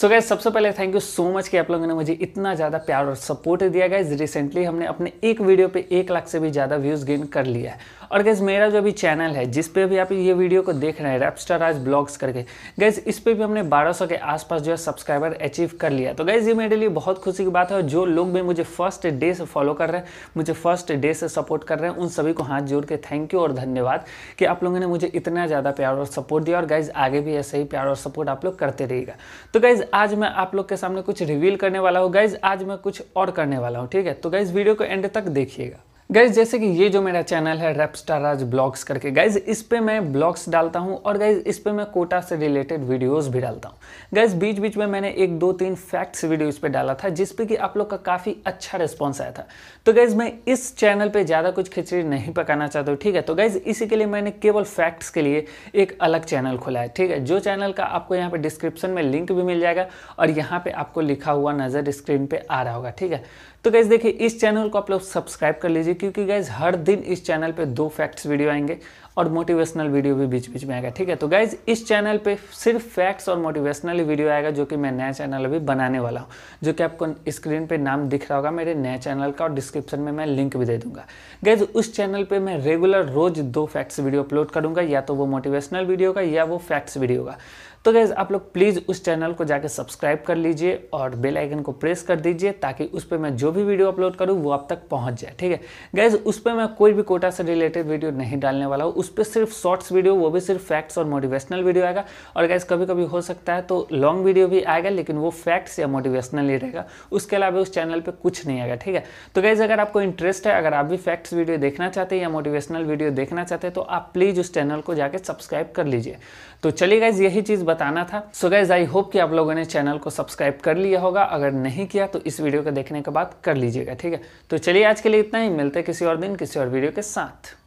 so guys gas सबसे पहले thank you so much कि आप लोगों ने मुझे इतना ज़्यादा प्यार और सपोर्ट दिया गाइज रिसेंटली हमने अपने एक वीडियो पे एक लाख से भी ज़्यादा व्यूज़ गेन कर लिया है और गैस मेरा जो भी चैनल है जिस पे भी आप ये वीडियो को देख रहे हैं रैपस्टार आज ब्लॉग्स करके गैस इस पर भी हमने 1200 के आसपास जो है सब्सक्राइबर अचीव कर लिया तो गैस ये मेरे लिए बहुत खुशी की बात है और जो लोग भी मुझे फर्स्ट डे से फॉलो कर रहे हैं मुझे फर्स्ट डे से सपोर्ट कर रहे हैं उन सभी को हाथ जोड़ के थैंक यू और धन्यवाद कि आप लोगों ने मुझे इतना ज़्यादा प्यार और सपोर्ट दिया और गाइज आगे भी ऐसे ही प्यार और सपोर्ट आप लोग करते रहेगा तो गाइज आज मैं आप लोग के सामने कुछ रिवील करने वाला हूँ गाइज आज मैं कुछ और करने वाला हूँ ठीक है तो गाइज वीडियो को एंड तक देखिएगा गाइज जैसे कि ये जो मेरा चैनल है रेप राज ब्लॉग्स करके गाइज इस पे मैं ब्लॉग्स डालता हूँ और गाइज इस पे मैं कोटा से रिलेटेड वीडियोस भी डालता हूँ गाइज बीच बीच में मैंने एक दो तीन फैक्ट्स वीडियो इस पर डाला था जिस पे कि आप लोग का काफ़ी अच्छा रिस्पॉन्स आया था तो गाइज मैं इस चैनल पर ज़्यादा कुछ खिचड़ी नहीं पकाना चाहता हूँ ठीक है तो गाइज इसी के लिए मैंने केवल फैक्ट्स के लिए एक अलग चैनल खोला है ठीक है जो चैनल का आपको यहाँ पर डिस्क्रिप्शन में लिंक भी मिल जाएगा और यहाँ पर आपको लिखा हुआ नज़र स्क्रीन पर आ रहा होगा ठीक है तो गाइज देखिए इस चैनल को आप लोग सब्सक्राइब कर लीजिए लीजिए क्योंकि गाइज हर दिन इस चैनल पे दो फैक्ट्स वीडियो आएंगे और मोटिवेशनल वीडियो भी बीच बीच में आएगा ठीक है तो गाइज इस चैनल पे सिर्फ फैक्ट्स और मोटिवेशनल वीडियो आएगा जो कि मैं नया चैनल अभी बनाने वाला हूँ जो कि आपको स्क्रीन पर नाम दिख रहा होगा मेरे नए चैनल का और डिस्क्रिप्शन में मैं लिंक भी दे दूंगा गाइज उस चैनल पर मैं रेगुलर रोज दो फैक्ट्स वीडियो अपलोड करूँगा या तो वो मोटिवेशनल वीडियो का या वो फैक्ट्स वीडियो का तो गैज़ आप लोग प्लीज़ उस चैनल को जाकर सब्सक्राइब कर लीजिए और बेल आइकन को प्रेस कर दीजिए ताकि उस पर मैं जो भी वीडियो अपलोड करूँ वो आप तक पहुँच जाए ठीक है गैज़ उस पर मैं कोई भी कोटा से रिलेटेड वीडियो नहीं डालने वाला हूँ उस पर सिर्फ शॉर्ट्स वीडियो वो भी सिर्फ फैक्ट्स और मोटिवेशनल वीडियो आएगा और गैज़ कभी कभी हो सकता है तो लॉन्ग वीडियो भी आएगा लेकिन वो फैक्ट्स या मोटिवेशनल ही रहेगा उसके अलावा उस चैनल पर कुछ नहीं आएगा ठीक है तो गैज़ अगर आपको इंटरेस्ट है अगर आप भी फैक्ट्स वीडियो देखना चाहते हैं या मोटिवेशनल वीडियो देखना चाहते हैं तो आप प्लीज़ उस चैनल को जाकर सब्सक्राइब कर लीजिए तो चलिए गैज़ यही चीज़ बताना था सो गैज आई होप कि आप लोगों ने चैनल को सब्सक्राइब कर लिया होगा अगर नहीं किया तो इस वीडियो को देखने के बाद कर लीजिएगा ठीक है तो चलिए आज के लिए इतना ही मिलते हैं किसी और दिन किसी और वीडियो के साथ